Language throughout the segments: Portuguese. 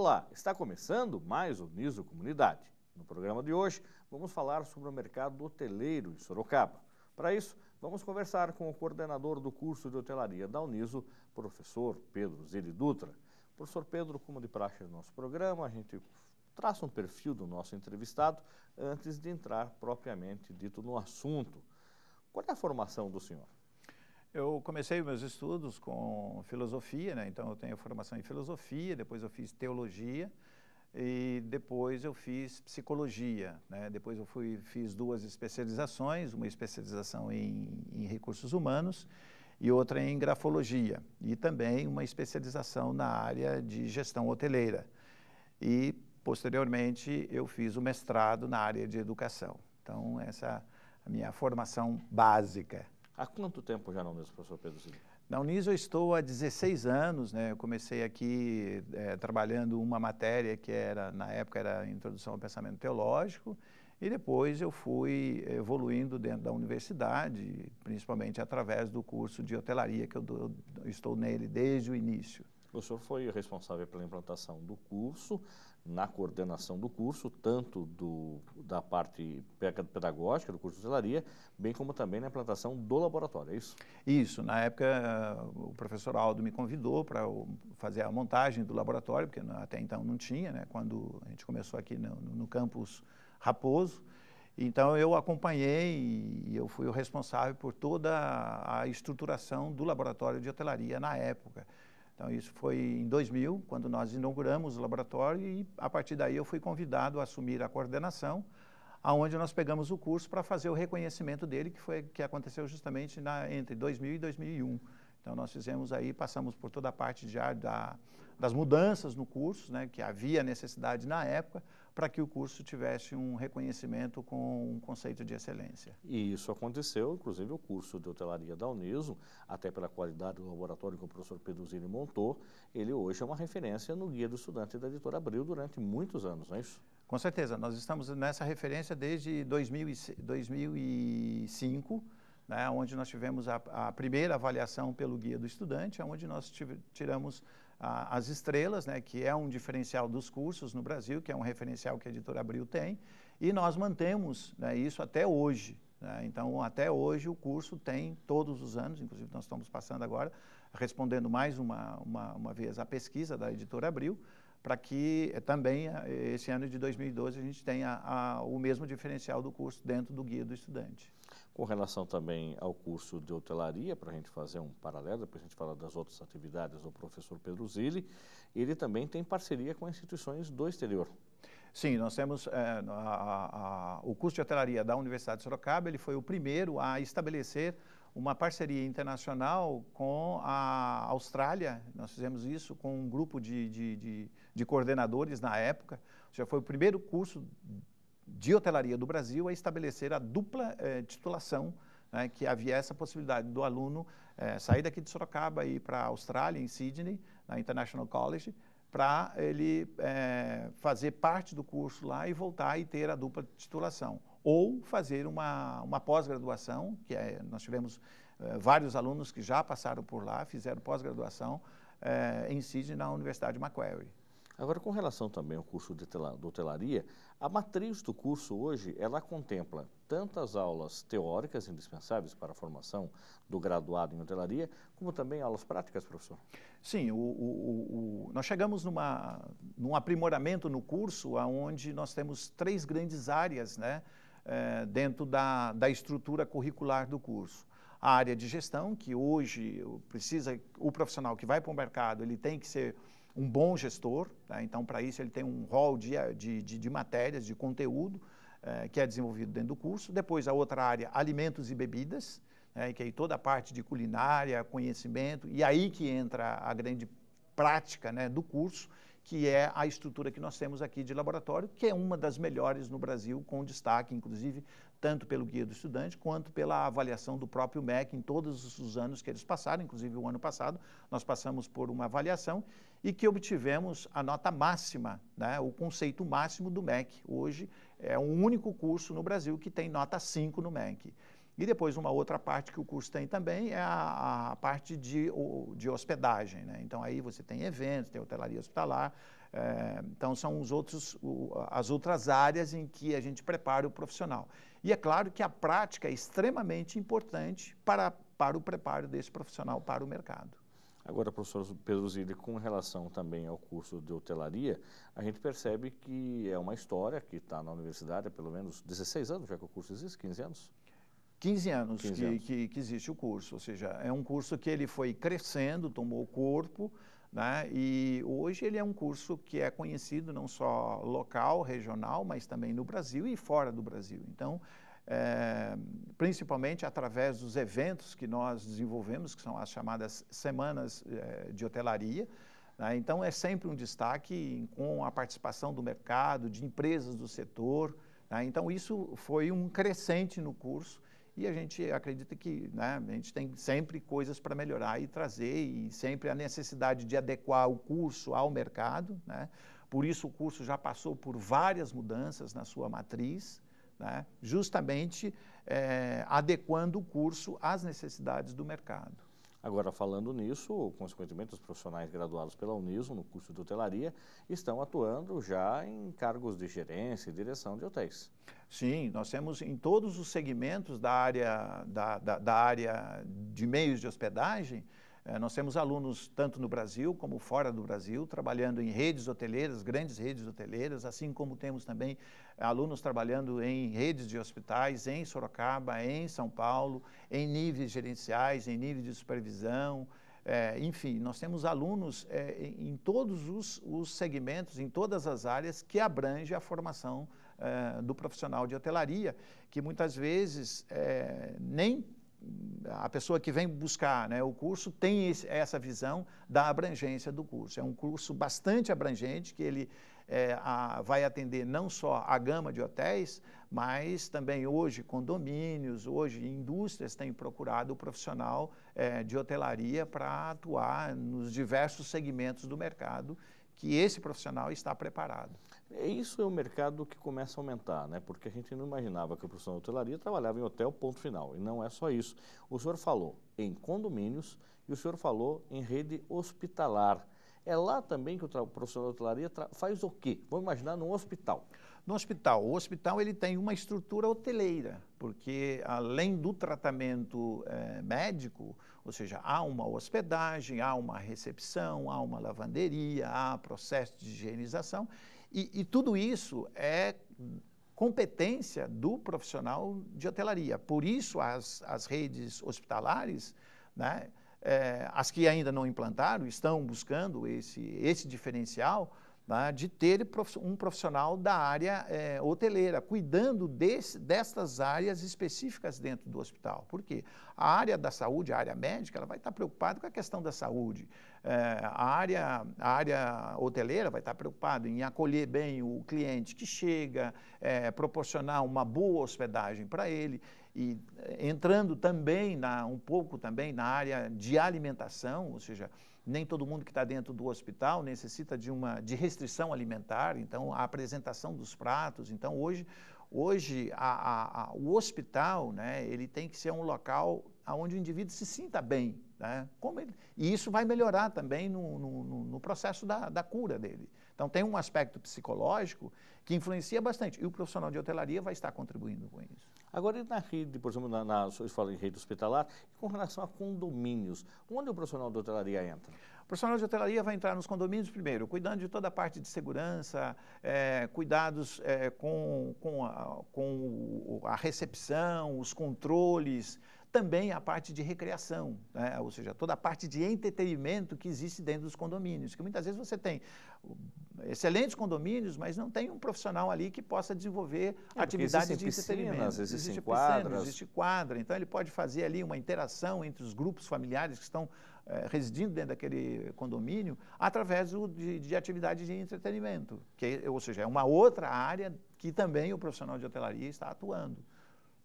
Olá, está começando mais o Niso Comunidade. No programa de hoje, vamos falar sobre o mercado hoteleiro em Sorocaba. Para isso, vamos conversar com o coordenador do curso de hotelaria da Uniso, professor Pedro Zili Dutra. Professor Pedro, como de praxe do nosso programa, a gente traça um perfil do nosso entrevistado antes de entrar propriamente dito no assunto. Qual é a formação do senhor? Eu comecei meus estudos com filosofia, né? então eu tenho formação em filosofia, depois eu fiz teologia e depois eu fiz psicologia. Né? Depois eu fui, fiz duas especializações, uma especialização em, em recursos humanos e outra em grafologia e também uma especialização na área de gestão hoteleira. E posteriormente eu fiz o mestrado na área de educação. Então essa é a minha formação básica. Há quanto tempo já na Unis, professor Pedro Silva? Na Unis eu estou há 16 anos, né? Eu comecei aqui é, trabalhando uma matéria que era, na época, era Introdução ao Pensamento Teológico, e depois eu fui evoluindo dentro da universidade, principalmente através do curso de hotelaria, que eu, do, eu estou nele desde o início. O senhor foi responsável pela implantação do curso, na coordenação do curso, tanto do, da parte pedagógica do curso de hotelaria, bem como também na implantação do laboratório, é isso? Isso. Na época, eh, o professor Aldo me convidou para fazer a montagem do laboratório, porque até então não tinha, né? quando a gente começou aqui no, no campus Raposo. Então, eu acompanhei e eu fui o responsável por toda a estruturação do laboratório de hotelaria na época. Então, isso foi em 2000, quando nós inauguramos o laboratório e, a partir daí, eu fui convidado a assumir a coordenação, aonde nós pegamos o curso para fazer o reconhecimento dele, que foi que aconteceu justamente na, entre 2000 e 2001. Então, nós fizemos aí, passamos por toda a parte de, da, das mudanças no curso, né, que havia necessidade na época, para que o curso tivesse um reconhecimento com um conceito de excelência. E isso aconteceu, inclusive o curso de hotelaria da Uniso, até pela qualidade do laboratório que o professor Peduzini montou, ele hoje é uma referência no Guia do Estudante da Editora Abril durante muitos anos, não é isso? Com certeza, nós estamos nessa referência desde 2005, né, onde nós tivemos a, a primeira avaliação pelo Guia do Estudante, onde nós tiramos as estrelas, né, que é um diferencial dos cursos no Brasil, que é um referencial que a editora Abril tem, e nós mantemos né, isso até hoje. Né? Então, até hoje, o curso tem, todos os anos, inclusive nós estamos passando agora, respondendo mais uma, uma, uma vez a pesquisa da editora Abril, para que eh, também eh, esse ano de 2012 a gente tenha a, o mesmo diferencial do curso dentro do guia do estudante com relação também ao curso de hotelaria, para a gente fazer um paralelo, depois a gente fala das outras atividades do professor Pedro Zilli, ele também tem parceria com instituições do exterior. Sim, nós temos é, a, a, o curso de hotelaria da Universidade de Sorocaba, ele foi o primeiro a estabelecer uma parceria internacional com a Austrália. Nós fizemos isso com um grupo de, de, de, de coordenadores na época. Já foi o primeiro curso de hotelaria do Brasil a estabelecer a dupla eh, titulação, né, que havia essa possibilidade do aluno eh, sair daqui de Sorocaba e ir para a Austrália, em Sydney, na International College, para ele eh, fazer parte do curso lá e voltar e ter a dupla titulação. Ou fazer uma, uma pós-graduação, que é, nós tivemos vários alunos que já passaram por lá, fizeram pós-graduação em Sydney na Universidade Macquarie. Agora, com relação também ao curso de hotelaria, a matriz do curso hoje, ela contempla tantas aulas teóricas indispensáveis para a formação do graduado em hotelaria, como também aulas práticas, professor? Sim, o, o, o, nós chegamos numa, num aprimoramento no curso, onde nós temos três grandes áreas né, é, dentro da, da estrutura curricular do curso a área de gestão, que hoje precisa, o profissional que vai para o mercado, ele tem que ser um bom gestor, tá? então para isso ele tem um rol de, de, de, de matérias, de conteúdo é, que é desenvolvido dentro do curso. Depois a outra área, alimentos e bebidas, né? que aí é toda a parte de culinária, conhecimento, e aí que entra a grande prática né, do curso, que é a estrutura que nós temos aqui de laboratório, que é uma das melhores no Brasil, com destaque, inclusive, tanto pelo Guia do Estudante quanto pela avaliação do próprio MEC em todos os anos que eles passaram, inclusive o ano passado, nós passamos por uma avaliação e que obtivemos a nota máxima, né, o conceito máximo do MEC. Hoje é o um único curso no Brasil que tem nota 5 no MEC. E depois uma outra parte que o curso tem também é a, a parte de, de hospedagem. Né? Então aí você tem eventos, tem hotelaria hospitalar. É, então são os outros, as outras áreas em que a gente prepara o profissional. E é claro que a prática é extremamente importante para, para o preparo desse profissional para o mercado. Agora, professor Pedro Zilli, com relação também ao curso de hotelaria, a gente percebe que é uma história que está na universidade há pelo menos 16 anos, já que o curso existe, 15 anos? 15 anos, 15 que, anos. Que, que, existe o curso, ou seja, é um curso que ele foi crescendo, tomou corpo, né? E hoje ele é um curso que é conhecido não só local, regional, mas também no Brasil e fora do Brasil. Então, é, principalmente através dos eventos que nós desenvolvemos, que são as chamadas semanas é, de hotelaria. Né? Então, é sempre um destaque com a participação do mercado, de empresas do setor. Né? Então, isso foi um crescente no curso e a gente acredita que né, a gente tem sempre coisas para melhorar e trazer, e sempre a necessidade de adequar o curso ao mercado. Né? Por isso, o curso já passou por várias mudanças na sua matriz, né? justamente é, adequando o curso às necessidades do mercado. Agora, falando nisso, consequentemente, os profissionais graduados pela Uniso no curso de hotelaria estão atuando já em cargos de gerência e direção de hotéis. Sim, nós temos em todos os segmentos da área, da, da, da área de meios de hospedagem, eh, nós temos alunos tanto no Brasil como fora do Brasil, trabalhando em redes hoteleiras, grandes redes hoteleiras, assim como temos também alunos trabalhando em redes de hospitais, em Sorocaba, em São Paulo, em níveis gerenciais, em níveis de supervisão. É, enfim, nós temos alunos é, em todos os, os, segmentos, em todas as áreas que abrange a formação é, do profissional de hotelaria, que muitas vezes nem a pessoa que vem buscar né, o curso tem esse, essa visão da abrangência do curso. É um curso bastante abrangente, que ele é, a, vai atender não só a gama de hotéis, mas também hoje condomínios, hoje indústrias têm procurado o profissional é, de hotelaria para atuar nos diversos segmentos do mercado, que esse profissional está preparado. É, isso é um mercado que começa a aumentar, né? porque a gente não imaginava que o profissional de hotelaria trabalhava em hotel, ponto final. E não é só isso. O senhor falou em condomínios e o senhor falou em rede hospitalar. É lá também que o profissional de hotelaria faz o quê? Vamos imaginar num hospital. No hospital, o hospital ele tem uma estrutura hoteleira, porque além do tratamento é, médico, ou seja, há uma hospedagem, há uma recepção, há uma lavanderia, há processo de higienização e, e tudo isso é competência do profissional de hotelaria. Por isso, as, as redes hospitalares, né, é, as que ainda não implantaram, estão buscando esse, esse diferencial tá? de ter um profissional da área é, hoteleira, cuidando desse, destas áreas específicas dentro do hospital. Por quê? A área da saúde, a área médica, ela vai estar preocupada com a questão da saúde. É, a, área, a área hoteleira vai estar preocupada em acolher bem o cliente que chega, é, proporcionar uma boa hospedagem para ele e entrando também na, um pouco também na área de alimentação, ou seja, nem todo mundo que está dentro do hospital necessita de uma de restrição alimentar, então a apresentação dos pratos. Então hoje, hoje a, a, a, o hospital, né, ele tem que ser um local onde o indivíduo se sinta bem, né? Como ele, e isso vai melhorar também no, no, no processo da, da cura dele. Então tem um aspecto psicológico que influencia bastante e o profissional de hotelaria vai estar contribuindo com isso. Agora, na rede, por exemplo, na, na, eu falo em rede hospitalar, com relação a condomínios, onde o profissional de hotelaria entra? O profissional de hotelaria vai entrar nos condomínios primeiro, cuidando de toda a parte de segurança, é, cuidados é, com, com, a, com a recepção, os controles, também a parte de recreação, né? ou seja, toda a parte de entretenimento que existe dentro dos condomínios, que muitas vezes você tem hum, excelentes condomínios, mas não tem um profissional ali que possa desenvolver é, atividades de piscinas, entretenimento. Existem existe quadras. existe quadra, então ele pode fazer ali uma interação entre os grupos familiares que estão eh, residindo dentro daquele condomínio através do, de, de atividades de entretenimento, que, é, ou seja, é uma outra área que também o profissional de hotelaria está atuando.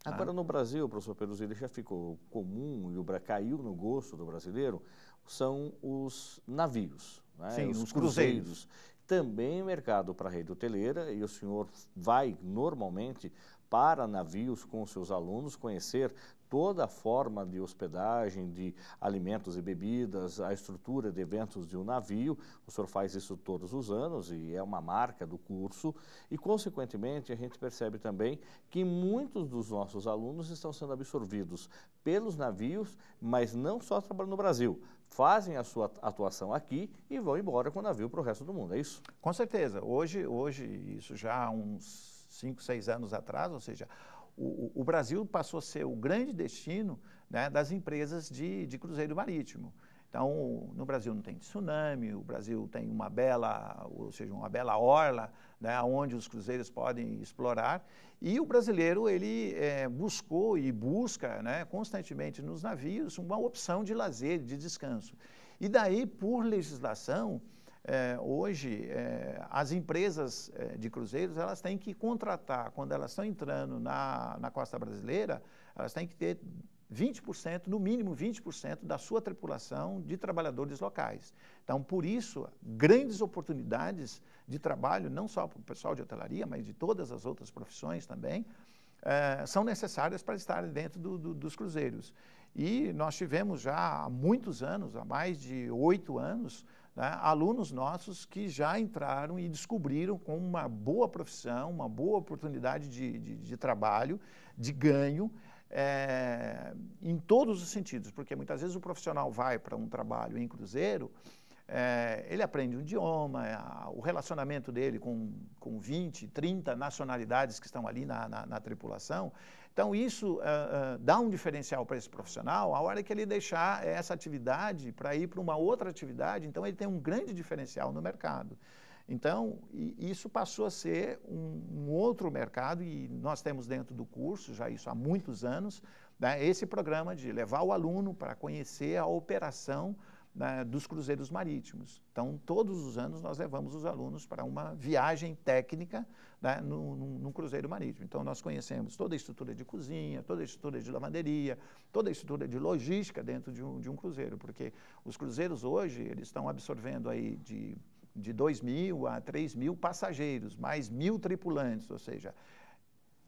Agora, ah. no Brasil, professor Peruzzi, já ficou comum e o caiu no gosto do brasileiro, são os navios, né? Sim, os, os cruzeiros. cruzeiros. Também é mercado para a rede hoteleira, e o senhor vai normalmente para navios com seus alunos conhecer toda a forma de hospedagem, de alimentos e bebidas, a estrutura de eventos de um navio. O senhor faz isso todos os anos e é uma marca do curso. E, consequentemente, a gente percebe também que muitos dos nossos alunos estão sendo absorvidos pelos navios, mas não só trabalhando no Brasil. Fazem a sua atuação aqui e vão embora com o navio para o resto do mundo, é isso? Com certeza. Hoje, hoje isso já há uns cinco, seis anos atrás, ou seja, o, o, Brasil passou a ser o grande destino né, das empresas de, de, cruzeiro marítimo. Então, no Brasil não tem tsunami, o Brasil tem uma bela, ou seja, uma bela orla, né, onde os cruzeiros podem explorar. E o brasileiro ele é, buscou e busca né, constantemente nos navios uma opção de lazer, de descanso. E daí, por legislação, é, hoje é, as empresas é, de cruzeiros elas têm que contratar, quando elas estão entrando na, na costa brasileira, elas têm que ter 20%, no mínimo 20% da sua tripulação de trabalhadores locais. Então, por isso, grandes oportunidades de trabalho, não só para o pessoal de hotelaria, mas de todas as outras profissões também, é, são necessárias para estar dentro do, do, dos cruzeiros. E nós tivemos já há muitos anos, há mais de oito anos, né, alunos nossos que já entraram e descobriram com uma boa profissão, uma boa oportunidade de, de, de trabalho, de ganho, é, em todos os sentidos, porque muitas vezes o profissional vai para um trabalho em cruzeiro, é, ele aprende um idioma, eh, o relacionamento dele com, com 20, 30 nacionalidades que estão ali na, na, na tripulação então, isso uh, uh, dá um diferencial para esse profissional a hora que ele deixar essa atividade para ir para uma outra atividade. Então, ele tem um grande diferencial no mercado. Então, isso passou a ser um, um, outro mercado e nós temos dentro do curso, já isso há muitos anos, né, esse programa de levar o aluno para conhecer a operação né, dos cruzeiros marítimos. Então, todos os anos nós levamos os alunos para uma viagem técnica né, num cruzeiro marítimo. Então, nós conhecemos toda a estrutura de cozinha, toda a estrutura de lavanderia, toda a estrutura de logística dentro de um, de um cruzeiro, porque os cruzeiros hoje eles estão absorvendo aí de de 2 mil a 3 mil passageiros, mais mil tripulantes, ou seja,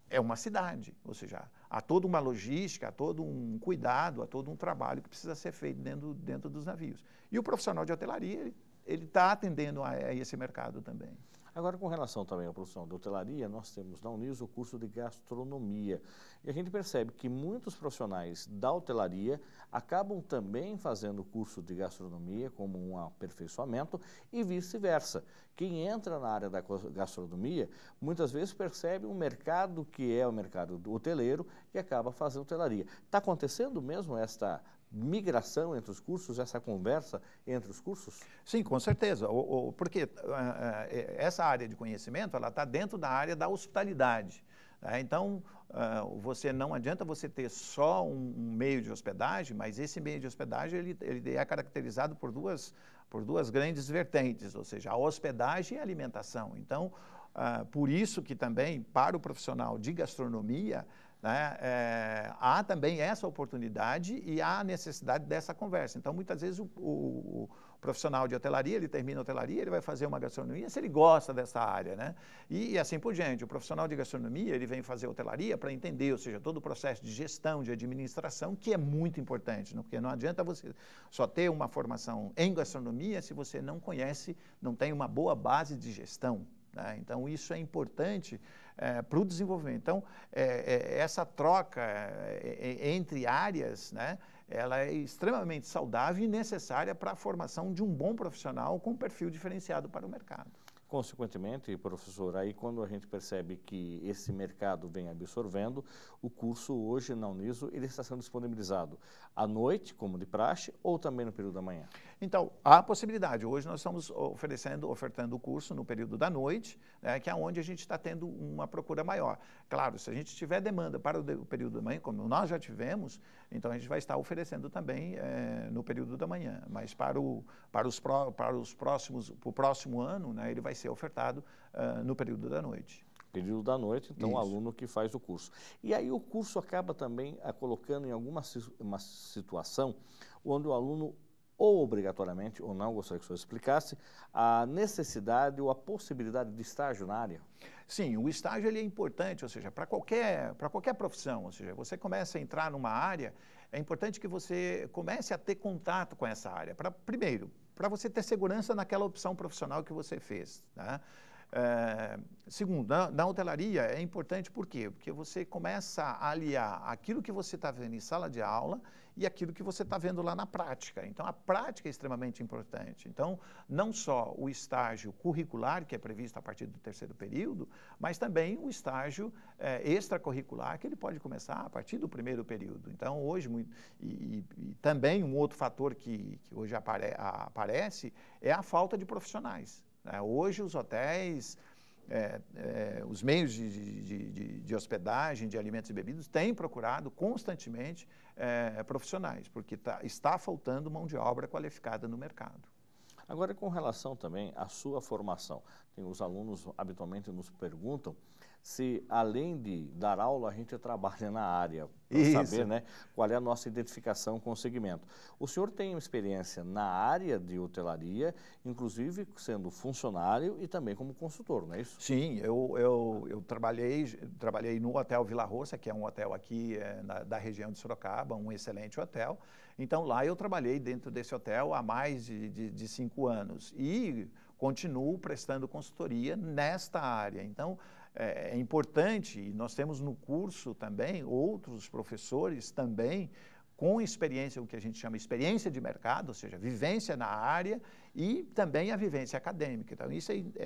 é uma cidade, ou seja, há toda uma logística, há todo um cuidado, há todo um trabalho que precisa ser feito dentro, dentro dos navios. E o profissional de hotelaria, ele está atendendo a, a esse mercado também. Agora, com relação também à profissão de hotelaria, nós temos na Unis o curso de gastronomia. E a gente percebe que muitos profissionais da hotelaria acabam também fazendo o curso de gastronomia como um aperfeiçoamento e vice-versa. Quem entra na área da gastronomia muitas vezes percebe um mercado que é o mercado do hoteleiro e acaba fazendo hotelaria. Está acontecendo mesmo esta migração entre os cursos, essa conversa entre os cursos? Sim, com certeza. O, o, porque ah, ah, é, essa área de conhecimento ela está dentro da área da hospitalidade. Né? Então, ah, você não adianta você ter só um meio de hospedagem, mas esse meio de hospedagem ele, ele é caracterizado por duas, por duas grandes vertentes, ou seja, a hospedagem e a alimentação. Então, por isso que também para o profissional de gastronomia né, é, há também essa oportunidade e há a necessidade dessa conversa. Então, muitas vezes, o, o, o, profissional de hotelaria, ele termina a hotelaria, ele vai fazer uma gastronomia se ele gosta dessa área, né? E, e assim por diante. O profissional de gastronomia, ele vem fazer hotelaria para entender, ou seja, todo o processo de gestão, de administração, que é muito importante, né? porque não adianta você só ter uma formação em gastronomia se você não conhece, não tem uma boa base de gestão. Né? Então, isso é importante é, para o desenvolvimento. Então, é, é essa troca é, é, entre áreas, né, ela é extremamente saudável e necessária para a formação de um bom profissional com perfil diferenciado para o mercado. Consequentemente, professor, aí quando a gente percebe que esse mercado vem absorvendo, o curso hoje na Uniso ele está sendo disponibilizado à noite, como de praxe, ou também no período da manhã? Então, há possibilidade. Hoje nós estamos oferecendo, ofertando o curso no período da noite, né, que é onde a gente está tendo uma procura maior. Claro, se a gente tiver demanda para o, de, o, período da manhã, como nós já tivemos, então a gente vai estar oferecendo também é, no período da manhã. Mas para o, para os, pro, para os próximos, para o próximo ano, né, ele vai ser ofertado uh, no período da noite período da noite, então o aluno que faz o curso. E aí o curso acaba também a, eh, colocando em alguma uma situação onde o aluno ou obrigatoriamente, ou não, gostaria que o senhor explicasse, a necessidade ou a possibilidade de estágio na área? Sim, o estágio ele é importante, ou seja, para qualquer, qualquer profissão, ou seja, você começa a entrar numa área, é importante que você comece a ter contato com essa área. Pra, primeiro, para você ter segurança naquela opção profissional que você fez. Né? É, segundo, na, na, hotelaria é importante por quê? Porque você começa a aliar aquilo que você está vendo em sala de aula e aquilo que você está vendo lá na prática. Então, a prática é extremamente importante. Então, não só o estágio curricular, que é previsto a partir do terceiro período, mas também o estágio é, extracurricular, que ele pode começar a partir do primeiro período. Então, hoje, muito, e, e, e, também um outro fator que, que hoje apare, a, aparece é a falta de profissionais. Né? Hoje os hotéis, é, é, os meios de, de, de, de, hospedagem, de alimentos e bebidas têm procurado constantemente é, profissionais, porque tá, está faltando mão de obra qualificada no mercado. Agora, com relação também à sua formação, tem os alunos habitualmente nos perguntam se além de dar aula, a gente trabalha na área, para saber né, qual é a nossa identificação com o segmento. O senhor tem experiência na área de hotelaria, inclusive sendo funcionário e também como consultor, não é isso? Sim, eu, eu, eu trabalhei, trabalhei no Hotel Vila Roça, que é um hotel aqui é, na, da região de Sorocaba, um excelente hotel. Então lá eu trabalhei dentro desse hotel há mais de, de, de cinco anos. E continuo prestando consultoria nesta área. Então, é, é, importante, e nós temos no curso também outros professores também com experiência, o que a gente chama experiência de mercado, ou seja, vivência na área e também a vivência acadêmica. Então, isso é, é, é,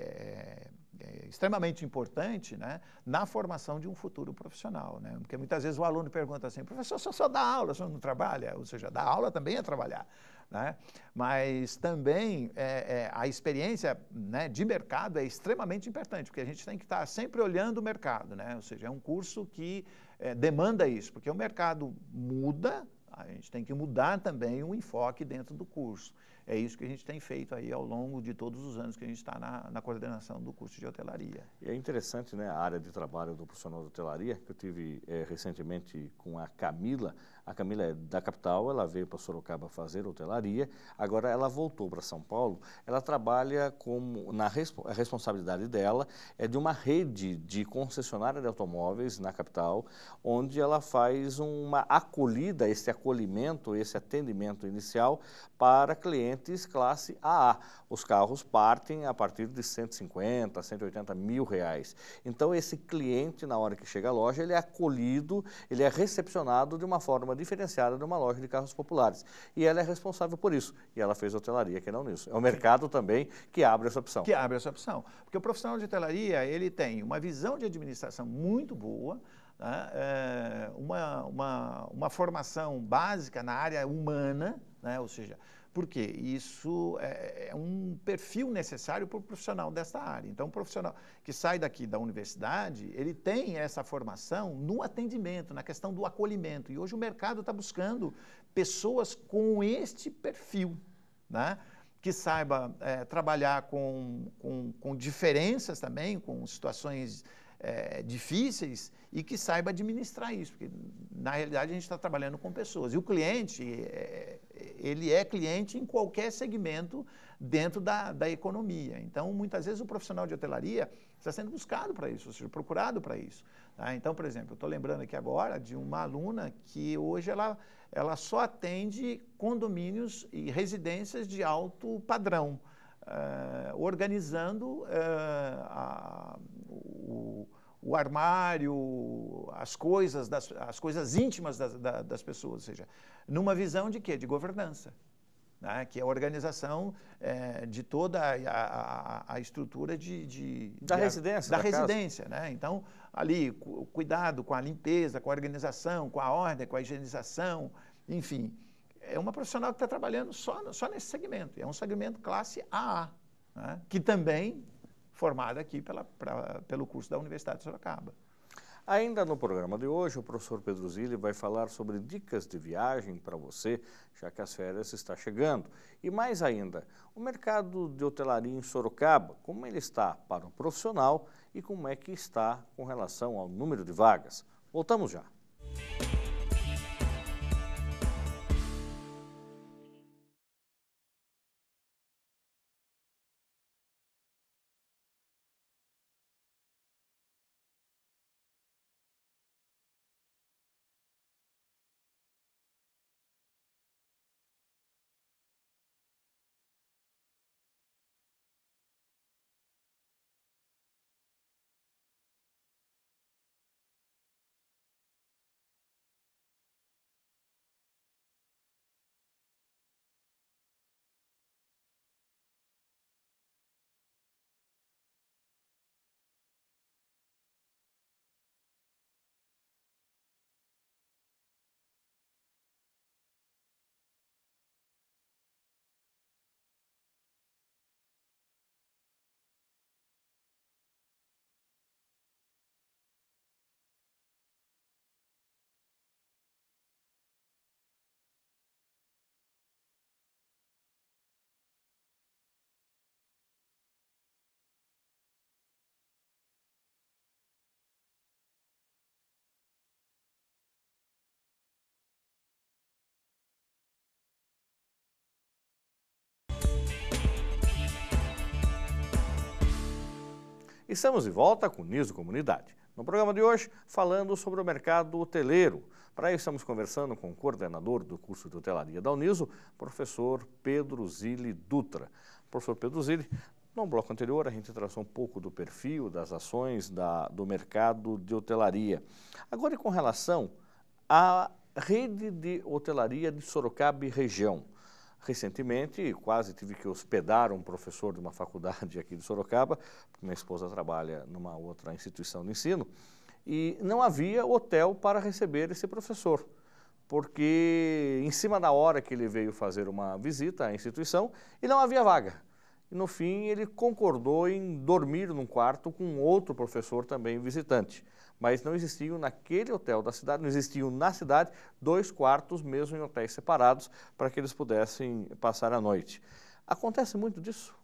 é, é extremamente importante né, na formação de um futuro profissional. Né? Porque muitas vezes o aluno pergunta assim, professor, só só dá aula, só não trabalha? Ou seja, dar aula também é trabalhar. Né? Mas também é, é, a experiência né, de mercado é extremamente importante, porque a gente tem que estar sempre olhando o mercado, né? ou seja, é um curso que é, demanda isso, porque o mercado muda, a gente tem que mudar também o enfoque dentro do curso. É isso que a gente tem feito aí ao longo de todos os anos que a gente está na, na, coordenação do curso de hotelaria. E é interessante né, a área de trabalho do profissional de hotelaria, que eu tive é, recentemente com a Camila, a Camila é da capital, ela veio para Sorocaba fazer hotelaria, agora ela voltou para São Paulo. Ela trabalha como. Na, a responsabilidade dela é de uma rede de concessionária de automóveis na capital, onde ela faz uma acolhida, esse acolhimento, esse atendimento inicial para clientes classe AA. Os carros partem a partir de 150, 180 mil reais. Então, esse cliente, na hora que chega à loja, ele é acolhido, ele é recepcionado de uma forma forma diferenciada de uma loja de carros populares. E ela é responsável por isso. E ela fez hotelaria que não nisso. É o mercado também que abre essa opção. Que abre essa opção. Porque o profissional de hotelaria, ele tem uma visão de administração muito boa, né? É, uma, uma, uma formação básica na área humana, né? ou seja, porque isso é, é, é um perfil necessário para o profissional desta área. Então, o profissional que sai daqui da universidade, ele tem essa formação no atendimento, na questão do acolhimento. E hoje o mercado está buscando pessoas com este perfil, né? que saiba é, trabalhar com, com, com, diferenças também, com situações é, difíceis e que saiba administrar isso, porque na realidade a gente está trabalhando com pessoas. E o cliente, é, ele é cliente em qualquer segmento dentro da, da economia. Então, muitas vezes o profissional de hotelaria está sendo buscado para isso, ou seja, procurado para isso. Tá? Então, por exemplo, eu estou lembrando aqui agora de uma aluna que hoje ela, ela só atende condomínios e residências de alto padrão, uh, organizando uh, a, o o armário, as coisas, das, as coisas íntimas das, das, pessoas, ou seja, numa visão de quê? De governança. Né, que é a organização é, de toda a, a, a estrutura de, de da de, residência. Da, da residência, né? Então, ali, o cuidado com a limpeza, com a organização, com a ordem, com a higienização, enfim. É uma profissional que está trabalhando só, só nesse segmento. É um segmento classe AA, né, que também formada aqui pela, pra, pelo curso da Universidade de Sorocaba. Ainda no programa de hoje, o professor Pedro Zilli vai falar sobre dicas de viagem para você, já que as férias está chegando. E mais ainda, o mercado de hotelaria em Sorocaba, como ele está para o profissional e como é que está com relação ao número de vagas. Voltamos já. Estamos de volta com o News Comunidade. No programa de hoje, falando sobre o mercado hoteleiro. Para isso, estamos conversando com o coordenador do curso de hotelaria da Uniso, professor Pedro Zilli Dutra. Professor Pedro Zilli, no bloco anterior, a gente traçou um pouco do perfil, das ações da, do mercado de hotelaria. Agora, com relação à rede de hotelaria de Sorocaba e região. Recentemente, quase tive que hospedar um professor de uma faculdade aqui de Sorocaba, porque minha esposa trabalha numa outra instituição de ensino, e não havia hotel para receber esse professor, porque em cima da hora que ele veio fazer uma visita à instituição, e não havia vaga. E no fim, ele concordou em dormir num quarto com outro professor também visitante mas não existiam naquele hotel da cidade, não existiam na cidade dois quartos mesmo em hotéis separados para que eles pudessem passar a noite. Acontece muito disso?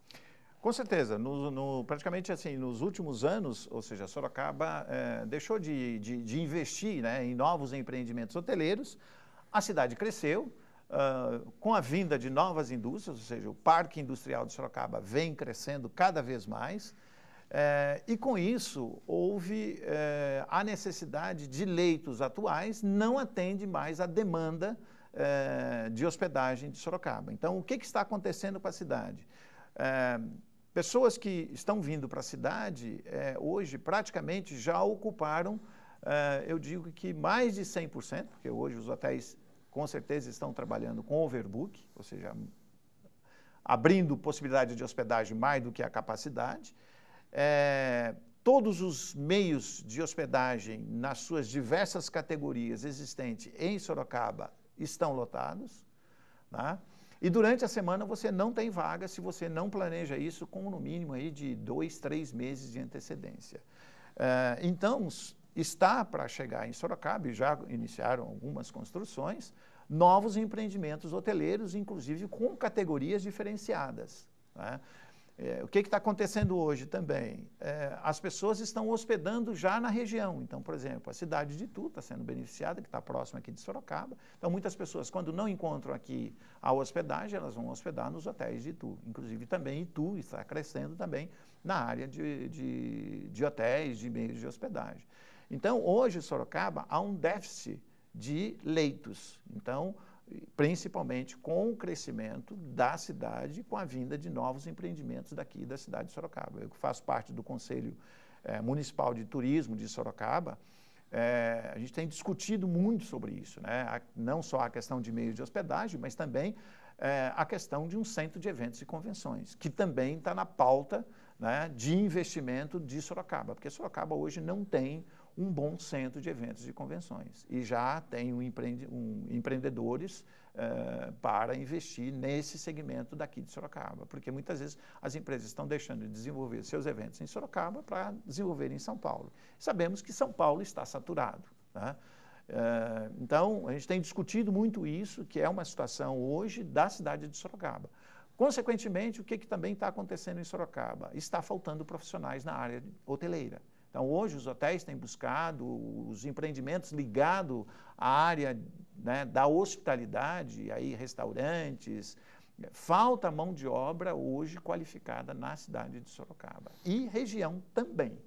Com certeza, no, no, praticamente assim, nos últimos anos, ou seja, Sorocaba é, deixou de, de, de investir né, em novos empreendimentos hoteleiros, a cidade cresceu, Uh, com a vinda de novas indústrias, ou seja, o parque industrial de Sorocaba vem crescendo cada vez mais. É, e com isso, houve é, a necessidade de leitos atuais, não atende mais à demanda é, de hospedagem de Sorocaba. Então, o que, que está acontecendo com a cidade? pessoas que estão vindo para a cidade hoje praticamente já ocuparam, eu digo que mais de 100%, porque hoje os hotéis com certeza estão trabalhando com overbook, ou seja, abrindo possibilidade de hospedagem mais do que a capacidade é, todos os meios de hospedagem nas suas diversas categorias existentes em Sorocaba estão lotados. Tá? E durante a semana você não tem vaga se você não planeja isso com no mínimo aí de dois, três meses de antecedência. É, então, está para chegar em Sorocaba, e já iniciaram algumas construções, novos empreendimentos hoteleiros, inclusive com categorias diferenciadas. Né? É, o que está acontecendo hoje também? É, as pessoas estão hospedando já na região. Então, por exemplo, a cidade de Tu está sendo beneficiada, que está próxima aqui de Sorocaba. Então, muitas pessoas, quando não encontram aqui a hospedagem, elas vão hospedar nos hotéis de Itu. Inclusive, também Itu está crescendo também na área de, de, de hotéis, de meios de hospedagem. Então, hoje, Sorocaba, há um déficit de leitos. Então, principalmente com o crescimento da cidade, com a vinda de novos empreendimentos daqui da cidade de Sorocaba. Eu faço parte do Conselho eh, Municipal de Turismo de Sorocaba, eh, a gente tem discutido muito sobre isso, né? A, não só a questão de meios de hospedagem, mas também eh, a questão de um centro de eventos e convenções, que também está na pauta né, de investimento de Sorocaba, porque Sorocaba hoje não tem um bom centro de eventos e convenções. E já tem um empreende, um, empreendedores uh, para investir nesse segmento daqui de Sorocaba, porque muitas vezes as empresas estão deixando de desenvolver seus eventos em Sorocaba para desenvolver em São Paulo. Sabemos que São Paulo está saturado. Uh, então, a gente tem discutido muito isso, que é uma situação hoje da cidade de Sorocaba. Consequentemente, o que, que também está acontecendo em Sorocaba? Está faltando profissionais na área hoteleira. Então, hoje, os hotéis têm buscado, os empreendimentos ligados à área né, da hospitalidade, aí restaurantes. Falta mão de obra hoje qualificada na cidade de Sorocaba e região também.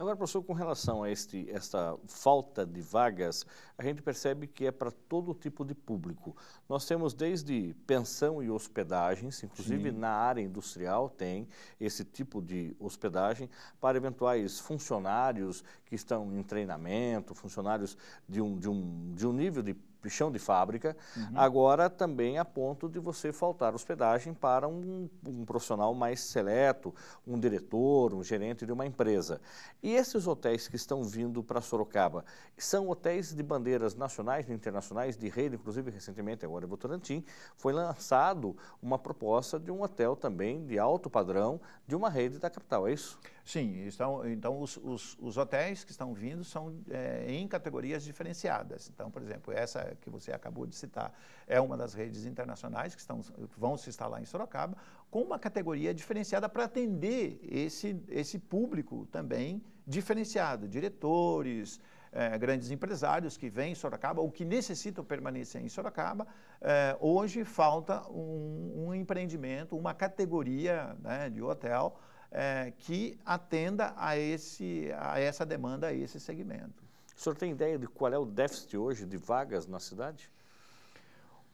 Agora, professor, com relação a este, esta falta de vagas, a gente percebe que é para todo tipo de público. Nós temos desde pensão e hospedagens, inclusive Sim. na área industrial tem esse tipo de hospedagem para eventuais funcionários que estão em treinamento, funcionários de um, de um, de um nível de chão de fábrica, uhum. agora também a ponto de você faltar hospedagem para um, um, profissional mais seleto, um diretor, um gerente de uma empresa. E esses hotéis que estão vindo para Sorocaba são hotéis de bandeiras nacionais e internacionais, de rede, inclusive recentemente agora em Votorantim, foi lançado uma proposta de um hotel também de alto padrão de uma rede da capital, é isso? Sim, estão, então os, os, os, hotéis que estão vindo são é, em categorias diferenciadas. Então, por exemplo, essa que você acabou de citar é uma das redes internacionais que, estão, vão se instalar em Sorocaba, com uma categoria diferenciada para atender esse, esse público também diferenciado, diretores, é, grandes empresários que vêm em Sorocaba ou que necessitam permanecer em Sorocaba, é, hoje falta um, um, empreendimento, uma categoria né, de hotel é, que atenda a, esse, a essa demanda, a esse segmento. O senhor tem ideia de qual é o déficit hoje de vagas na cidade?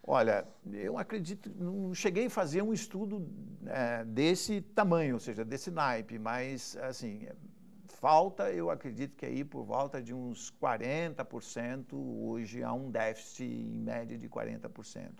Olha, eu acredito, não cheguei a fazer um estudo é, desse tamanho, ou seja, desse naipe, mas assim, falta, eu acredito que é aí por volta de uns 40%, hoje há um déficit em média de 40%.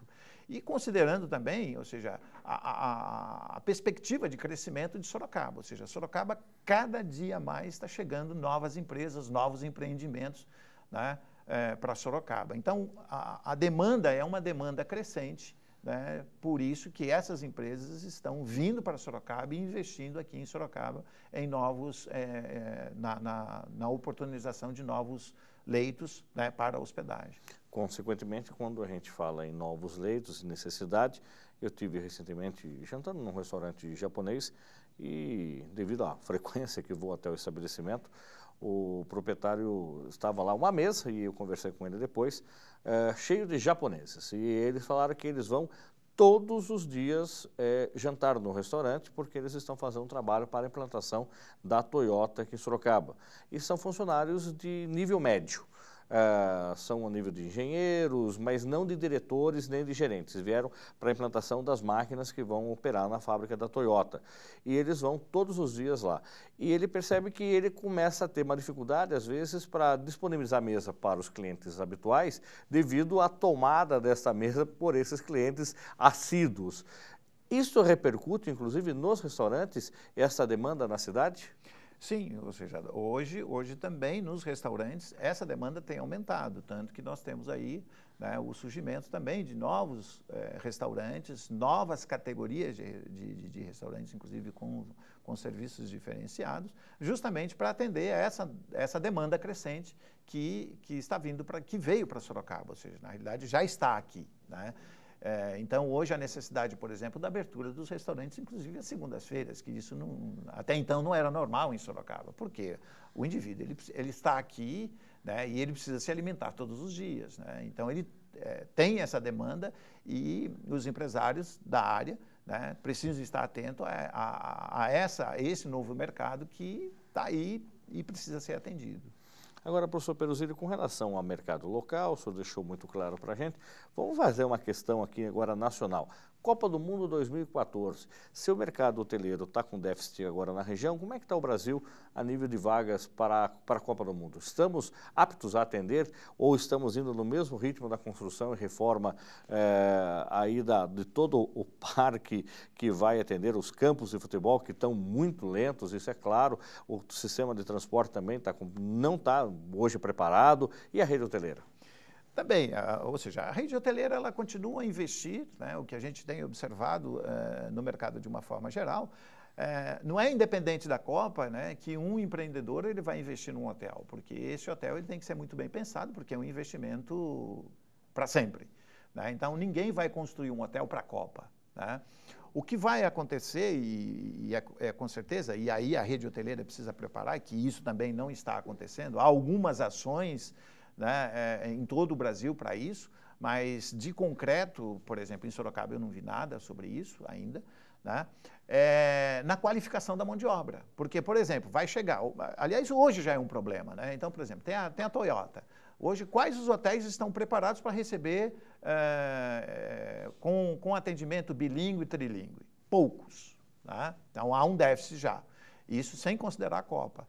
E considerando também, ou seja, a, a, a perspectiva de crescimento de Sorocaba, ou seja, Sorocaba cada dia mais está chegando novas empresas, novos empreendimentos né, é, para Sorocaba. Então, a, a, demanda é uma demanda crescente, né, por isso que essas empresas estão vindo para Sorocaba e investindo aqui em Sorocaba em novos, é, é na, na, na oportunização de novos leitos né, para hospedagem. Consequentemente, quando a gente fala em novos leitos, necessidade, eu tive recentemente jantando num restaurante japonês e, devido à frequência que vou até o estabelecimento, o proprietário estava lá uma mesa e eu conversei com ele depois, é, cheio de japoneses. E eles falaram que eles vão todos os dias é, jantar no restaurante, porque eles estão fazendo um trabalho para a implantação da Toyota aqui em Sorocaba. E são funcionários de nível médio. Ah, são a nível de engenheiros, mas não de diretores nem de gerentes. Vieram para a implantação das máquinas que vão operar na fábrica da Toyota. E eles vão todos os dias lá. E ele percebe que ele começa a ter uma dificuldade, às vezes, para disponibilizar a mesa para os clientes habituais, devido à tomada dessa mesa por esses clientes assíduos. Isso repercute, inclusive, nos restaurantes, essa demanda na cidade? Sim, ou seja, hoje, hoje também nos restaurantes essa demanda tem aumentado, tanto que nós temos aí né, o surgimento também de novos eh, restaurantes, novas categorias de, de, de, restaurantes, inclusive com, com serviços diferenciados, justamente para atender a essa, essa demanda crescente que, que está vindo para que veio para Sorocaba, ou seja, na realidade já está aqui. Né? É, então, hoje, a necessidade, por exemplo, da abertura dos restaurantes, inclusive às segundas-feiras, que isso não, até então não era normal em Sorocaba, porque o indivíduo ele, ele está aqui né, e ele precisa se alimentar todos os dias. Né? Então, ele é, tem essa demanda e os empresários da área né, precisam estar atentos a, a, a, essa, a esse novo mercado que está aí e precisa ser atendido. Agora, professor Peruzini, com relação ao mercado local, o senhor deixou muito claro para a gente, vamos fazer uma questão aqui agora nacional. Copa do Mundo 2014. Se o mercado hoteleiro está com déficit agora na região, como é que está o Brasil a nível de vagas para, para a Copa do Mundo? Estamos aptos a atender ou estamos indo no mesmo ritmo da construção e reforma é, aí da, de todo o parque que vai atender os campos de futebol que estão muito lentos, isso é claro. O sistema de transporte também tá com, não está hoje preparado e a rede hoteleira? também, a, ou seja, a rede hoteleira ela continua a investir, né, o que a gente tem observado eh, no mercado de uma forma geral, é, não é independente da Copa né, que um empreendedor ele vai investir num hotel, porque esse hotel ele tem que ser muito bem pensado, porque é um investimento para sempre. Né? Então, ninguém vai construir um hotel para a Copa. Né? O que vai acontecer, e, e é, é, com certeza, e aí a rede hoteleira precisa preparar, que isso também não está acontecendo, há algumas ações né, é, é, em todo o Brasil para isso, mas de concreto, por exemplo, em Sorocaba eu não vi nada sobre isso ainda, né, é, na qualificação da mão de obra. Porque, por exemplo, vai chegar, aliás, hoje já é um problema, né? Então, por exemplo, tem a, tem a Toyota. Hoje, quais os hotéis estão preparados para receber é, é, com, com atendimento bilíngue e trilingue? Poucos. Né? Então, há um déficit já. Isso sem considerar a Copa.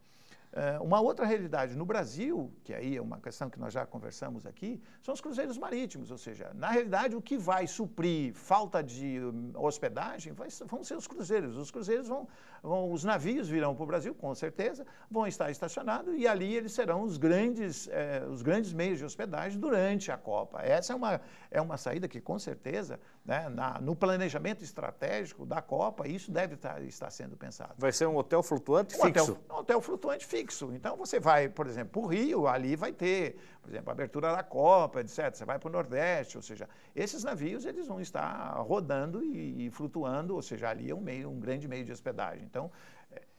Eh, uma outra realidade no Brasil, que aí é uma questão que nós já conversamos aqui, são os cruzeiros marítimos, ou seja, na realidade o que vai suprir falta de hum, hospedagem vai, vão ser os cruzeiros. Os cruzeiros vão, vão os navios virão para o Brasil, com certeza, vão estar estacionados e ali eles serão os grandes, eh, os grandes meios de hospedagem durante a Copa. Essa é uma, é uma saída que, com certeza, né, na, no planejamento estratégico da Copa, isso deve estar, estar sendo pensado. Vai ser um hotel flutuante um fixo? Hotel, um hotel flutuante fixo fixo. Então você vai, por exemplo, para o Rio, ali vai ter, por exemplo, a abertura da Copa, etc. Você vai para o Nordeste, ou seja, esses navios eles vão estar rodando e, e flutuando, ou seja, ali é um meio, um grande meio de hospedagem. Então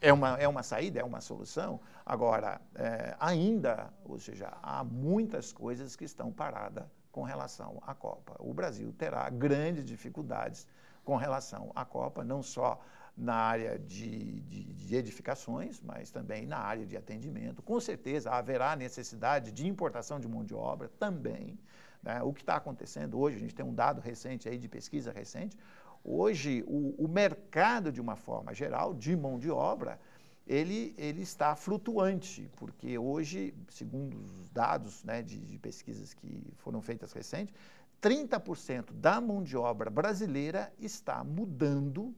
é uma, é uma saída, é uma solução. Agora, é, ainda, ou seja, há muitas coisas que estão paradas com relação à Copa. O Brasil terá grandes dificuldades com relação à Copa, não só na área de, de, de, edificações, mas também na área de atendimento. Com certeza haverá necessidade de importação de mão de obra também. Né? O que está acontecendo hoje, a gente tem um dado recente aí de pesquisa recente, hoje o, o mercado, de uma forma geral, de mão de obra, ele, ele está flutuante, porque hoje, segundo os dados né, de, de pesquisas que foram feitas recentes, 30% da mão de obra brasileira está mudando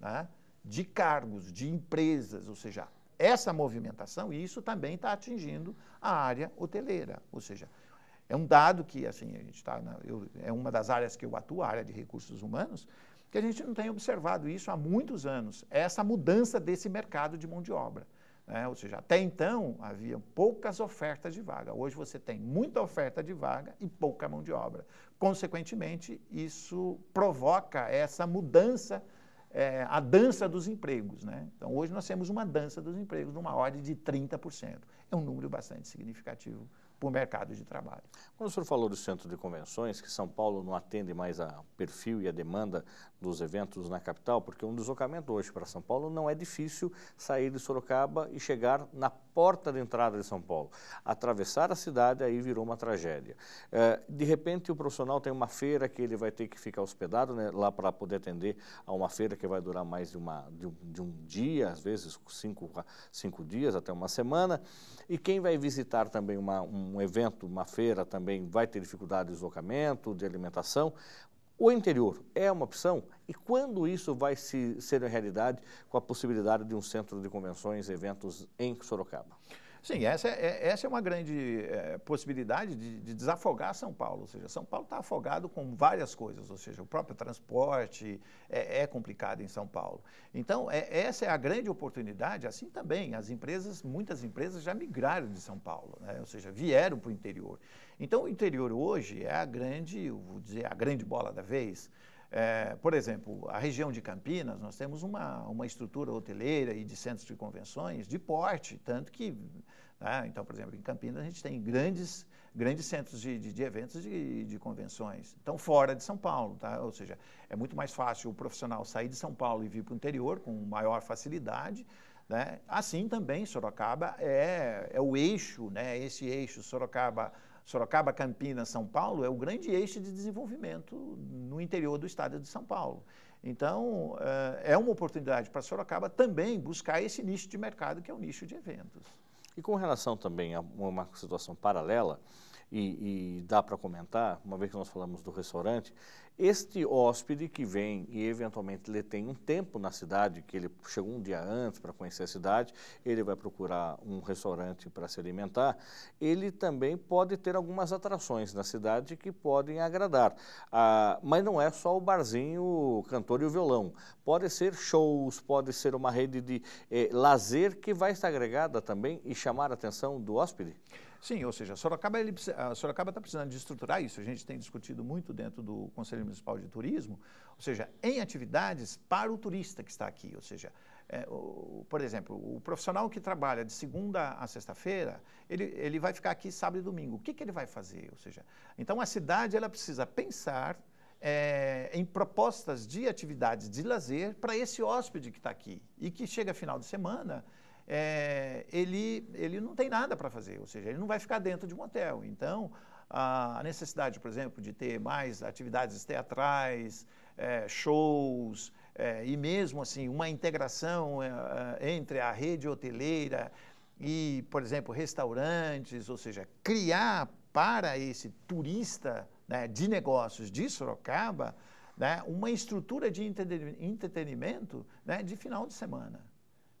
né, de cargos, de empresas, ou seja, essa movimentação, e isso também está atingindo a área hoteleira, ou seja, é um dado que, assim, a gente está, né, é uma das áreas que eu atuo, a área de recursos humanos, que a gente não tem observado isso há muitos anos, essa mudança desse mercado de mão de obra. Né? Ou seja, até então havia poucas ofertas de vaga. Hoje você tem muita oferta de vaga e pouca mão de obra. Consequentemente, isso provoca essa mudança é, a dança dos empregos. Né? Então, hoje nós temos uma dança dos empregos, numa ordem de 30%. É um número bastante significativo para o mercado de trabalho. Quando o senhor falou do centro de convenções, que São Paulo não atende mais ao perfil e a demanda dos eventos na capital, porque um deslocamento hoje para São Paulo não é difícil sair de Sorocaba e chegar na porta de entrada de São Paulo. Atravessar a cidade aí virou uma tragédia. É, de repente o profissional tem uma feira que ele vai ter que ficar hospedado né, lá para poder atender a uma feira que vai durar mais de, uma, de, um, de um dia, às vezes cinco, cinco dias até uma semana. E quem vai visitar também uma, um um evento, uma feira também vai ter dificuldade de deslocamento, de alimentação. O interior é uma opção? E quando isso vai se, ser realidade com a possibilidade de um centro de convenções, eventos em Sorocaba? Sim, essa é, é, essa é uma grande é, possibilidade de, de, desafogar São Paulo. Ou seja, São Paulo está afogado com várias coisas, ou seja, o próprio transporte é, é complicado em São Paulo. Então, é, essa é a grande oportunidade, assim também, as empresas, muitas empresas já migraram de São Paulo, né? ou seja, vieram para o interior. Então, o interior hoje é a grande, vou dizer, a grande bola da vez. É, por exemplo, a região de Campinas, nós temos uma, uma estrutura hoteleira e de centros de convenções de porte, tanto que, né, então, por exemplo, em Campinas a gente tem grandes, grandes centros de, de, de eventos de, de, convenções, então fora de São Paulo, tá? ou seja, é muito mais fácil o profissional sair de São Paulo e vir para o interior com maior facilidade, né? assim também Sorocaba é, é o eixo, né? esse eixo Sorocaba Sorocaba, Campinas, São Paulo é o grande eixo de desenvolvimento no interior do estado de São Paulo. Então, eh, é uma oportunidade para Sorocaba também buscar esse nicho de mercado, que é o nicho de eventos. E com relação também a uma situação paralela, e, e dá para comentar, uma vez que nós falamos do restaurante, este hóspede que vem e eventualmente ele tem um tempo na cidade, que ele chegou um dia antes para conhecer a cidade, ele vai procurar um restaurante para se alimentar, ele também pode ter algumas atrações na cidade que podem agradar. Ah, mas não é só o barzinho, o cantor e o violão. Pode ser shows, pode ser uma rede de eh, lazer que vai estar agregada também e chamar a atenção do hóspede? Sim, ou seja, Sorocaba está ah, precisando de estruturar isso. A gente tem discutido muito dentro do Conselho Municipal de Turismo, ou seja, em atividades para o turista que está aqui. Ou seja, é, o, por exemplo, o profissional que trabalha de segunda a sexta-feira, ele, ele vai ficar aqui sábado e domingo. O que, que ele vai fazer? Ou seja, então a cidade ela precisa pensar é, em propostas de atividades de lazer para esse hóspede que está aqui e que chega final de semana é, ele, ele não tem nada para fazer, ou seja, ele não vai ficar dentro de um hotel. Então, a necessidade, por exemplo, de ter mais atividades teatrais, é, shows, é, e mesmo assim uma integração é, entre a rede hoteleira e, por exemplo, restaurantes, ou seja, criar para esse turista né, de negócios de Sorocaba né, uma estrutura de entretenimento né, de final de semana.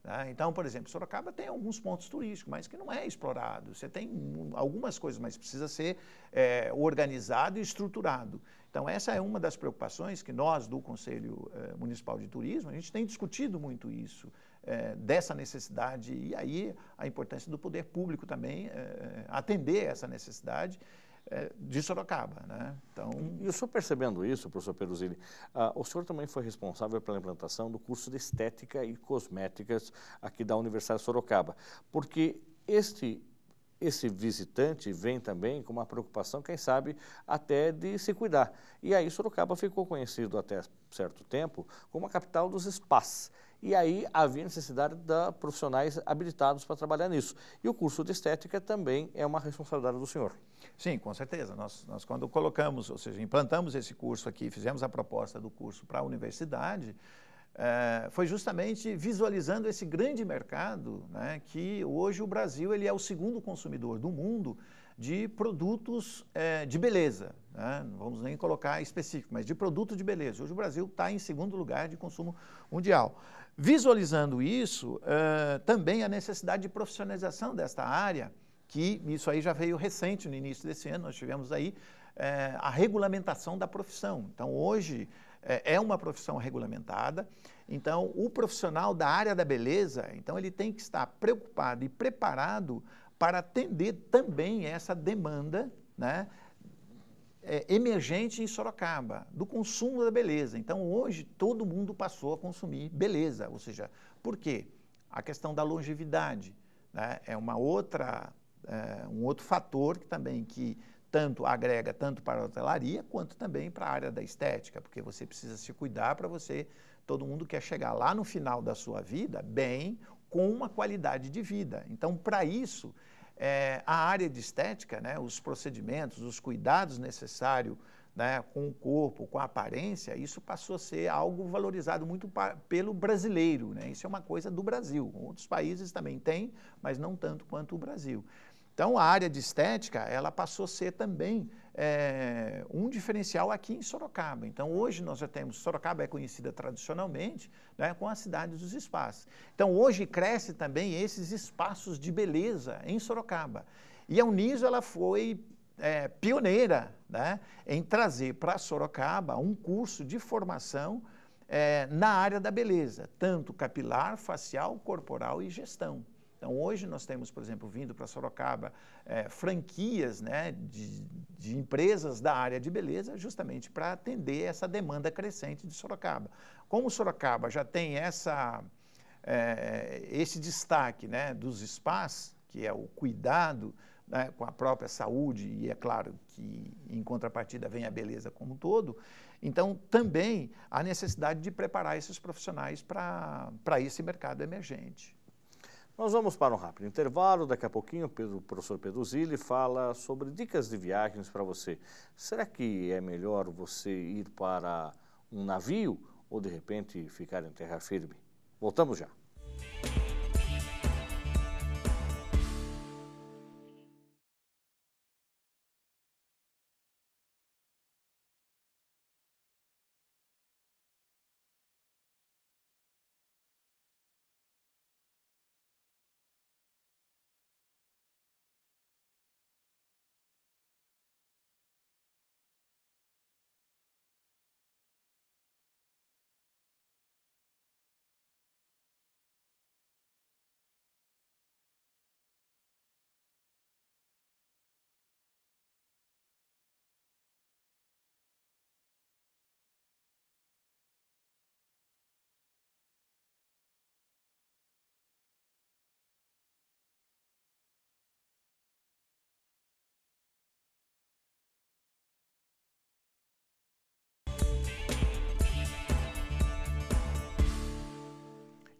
Tá? Então, por exemplo, Sorocaba tem alguns pontos turísticos, mas que não é explorado. Você tem algumas coisas, mas precisa ser é, organizado e estruturado. Então, essa é uma das preocupações que nós, do Conselho é, Municipal de Turismo, a gente tem discutido muito isso, é, dessa necessidade, e aí a importância do poder público também é, atender essa necessidade é, de Sorocaba. Né? Então... E o senhor percebendo isso, professor Peruzini, uh, o senhor também foi responsável pela implantação do curso de Estética e Cosméticas aqui da Universidade de Sorocaba, porque este esse visitante vem também com uma preocupação, quem sabe, até de se cuidar. E aí Sorocaba ficou conhecido até certo tempo como a capital dos spas. E aí havia necessidade de profissionais habilitados para trabalhar nisso. E o curso de estética também é uma responsabilidade do senhor. Sim, com certeza. Nós, nós quando colocamos, ou seja, implantamos esse curso aqui, fizemos a proposta do curso para a universidade, é, foi justamente visualizando esse grande mercado, né, que hoje o Brasil ele é o segundo consumidor do mundo de produtos é, de beleza. Né? Não vamos nem colocar específico, mas de produto de beleza. Hoje o Brasil está em segundo lugar de consumo mundial. Visualizando isso, é, também a necessidade de profissionalização desta área, que isso aí já veio recente, no início desse ano, nós tivemos aí é, a regulamentação da profissão. Então, hoje é, é, uma profissão regulamentada, então o profissional da área da beleza, então ele tem que estar preocupado e preparado para atender também essa demanda, né, é, emergente em Sorocaba, do consumo da beleza. Então, hoje, todo mundo passou a consumir beleza. Ou seja, por quê? A questão da longevidade né? é uma outra é, um outro fator que também que tanto agrega tanto para a hotelaria quanto também para a área da estética, porque você precisa se cuidar para você. Todo mundo quer chegar lá no final da sua vida bem, com uma qualidade de vida. Então, para isso, é, a área de estética, né, os procedimentos, os cuidados necessários né, com o corpo, com a aparência, isso passou a ser algo valorizado muito pelo brasileiro. Né? Isso é uma coisa do Brasil. Outros países também têm, mas não tanto quanto o Brasil. Então, a área de estética, ela passou a ser também é, um diferencial aqui em Sorocaba. Então, hoje nós já temos, Sorocaba é conhecida tradicionalmente né, com a cidade dos espaços. Então, hoje cresce também esses espaços de beleza em Sorocaba. E a Uniso, ela foi é, pioneira né, em trazer para Sorocaba um curso de formação é, na área da beleza, tanto capilar, facial, corporal e gestão. Então, hoje nós temos, por exemplo, vindo para Sorocaba, é, franquias né, de, de empresas da área de beleza, justamente para atender essa demanda crescente de Sorocaba. Como Sorocaba já tem essa, é, esse destaque né, dos spas, que é o cuidado né, com a própria saúde, e é claro que em contrapartida vem a beleza como um todo, então também há necessidade de preparar esses profissionais para esse mercado emergente. Nós vamos para um rápido intervalo. Daqui a pouquinho, o professor Pedro Zilli fala sobre dicas de viagens para você. Será que é melhor você ir para um navio ou de repente ficar em terra firme? Voltamos já.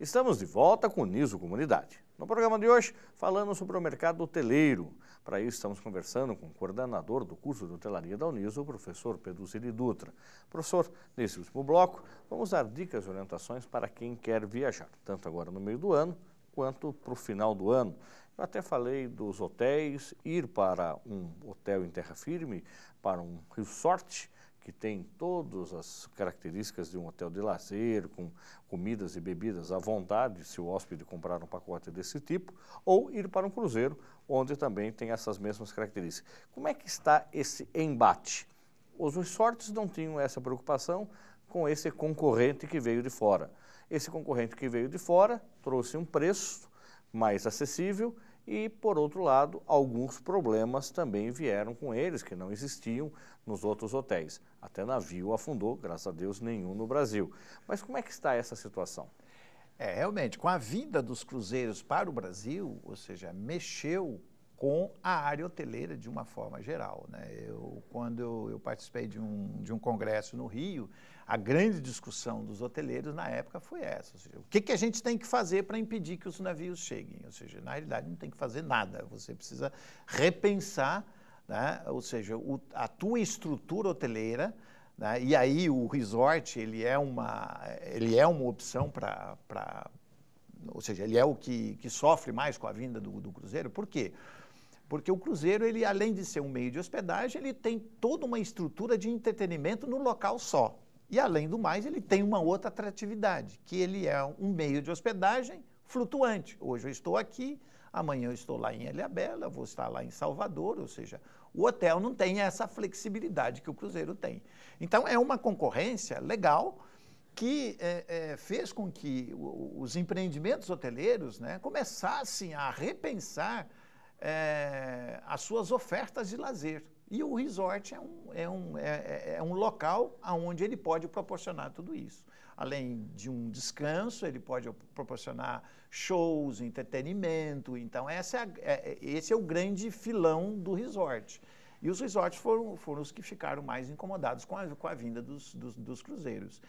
Estamos de volta com o Niso Comunidade. No programa de hoje, falando sobre o mercado hoteleiro. Para isso, estamos conversando com o coordenador do curso de hotelaria da Uniso, o professor Pedro Ciri Dutra. Professor, nesse último bloco, vamos dar dicas e orientações para quem quer viajar, tanto agora no meio do ano, quanto para o final do ano. Eu até falei dos hotéis, ir para um hotel em terra firme, para um resort, que tem todas as características de um hotel de lazer, com comidas e bebidas à vontade, se o hóspede comprar um pacote desse tipo, ou ir para um cruzeiro, onde também tem essas mesmas características. Como é que está esse embate? Os resorts não tinham essa preocupação com esse concorrente que veio de fora. Esse concorrente que veio de fora trouxe um preço mais acessível e, por outro lado, alguns problemas também vieram com eles, que não existiam nos outros hotéis. Até navio afundou, graças a Deus, nenhum no Brasil. Mas como é que está essa situação? É, realmente, com a vinda dos cruzeiros para o Brasil, ou seja, mexeu com a área hoteleira de uma forma geral. Né? Eu, quando eu, eu participei de um, de um congresso no Rio, a grande discussão dos hoteleiros na época foi essa. Seja, o que, que a gente tem que fazer para impedir que os navios cheguem? Ou seja, na realidade não tem que fazer nada, você precisa repensar, né? ou seja, o, a tua estrutura hoteleira, né? e aí o resort ele é uma, ele é uma opção para... Ou seja, ele é o que, que sofre mais com a vinda do, do cruzeiro. Por quê? Porque o cruzeiro, ele além de ser um meio de hospedagem, ele tem toda uma estrutura de entretenimento no local só. E além do mais, ele tem uma outra atratividade, que ele é um meio de hospedagem flutuante. Hoje eu estou aqui, amanhã eu estou lá em Ilhabela, vou estar lá em Salvador, ou seja, o hotel não tem essa flexibilidade que o cruzeiro tem. Então é uma concorrência legal que é, é, fez com que os empreendimentos hoteleiros né, começassem a repensar é, as suas ofertas de lazer. E o resort é um, é, um, é, é, é um local onde ele pode proporcionar tudo isso. Além de um descanso, ele pode proporcionar shows, entretenimento. Então, essa é, a, é esse é o grande filão do resort. E os resorts foram, foram os que ficaram mais incomodados com a, com a vinda dos, dos, dos cruzeiros.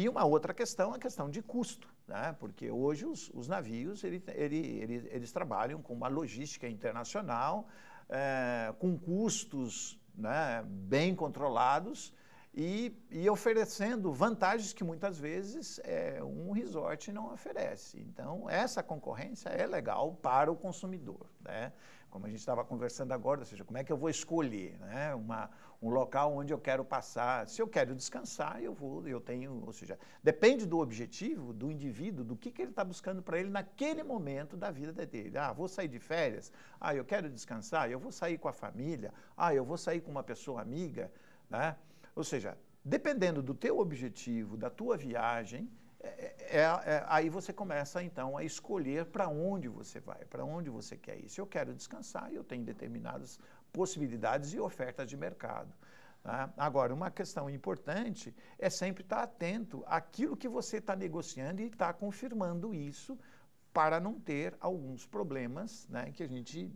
E uma outra questão é a questão de custo, né? porque hoje os, os navios ele, ele, ele, eles trabalham com uma logística internacional, é, com custos né, bem controlados e, e, oferecendo vantagens que muitas vezes é, um resort não oferece. Então, essa concorrência é legal para o consumidor. Né? Como a gente estava conversando agora, ou seja, como é que eu vou escolher né, uma, um local onde eu quero passar. Se eu quero descansar, eu vou, eu tenho, ou seja, depende do objetivo do indivíduo, do que, que ele está buscando para ele naquele momento da vida dele. Ah, vou sair de férias, ah, eu quero descansar, eu vou sair com a família, ah, eu vou sair com uma pessoa amiga, né? Ou seja, dependendo do teu objetivo, da tua viagem, é, é, é aí você começa então a escolher para onde você vai, para onde você quer ir. Se eu quero descansar, eu tenho determinadas possibilidades e ofertas de mercado. Tá? Agora, uma questão importante é sempre estar atento àquilo que você está negociando e estar confirmando isso para não ter alguns problemas né, que a gente,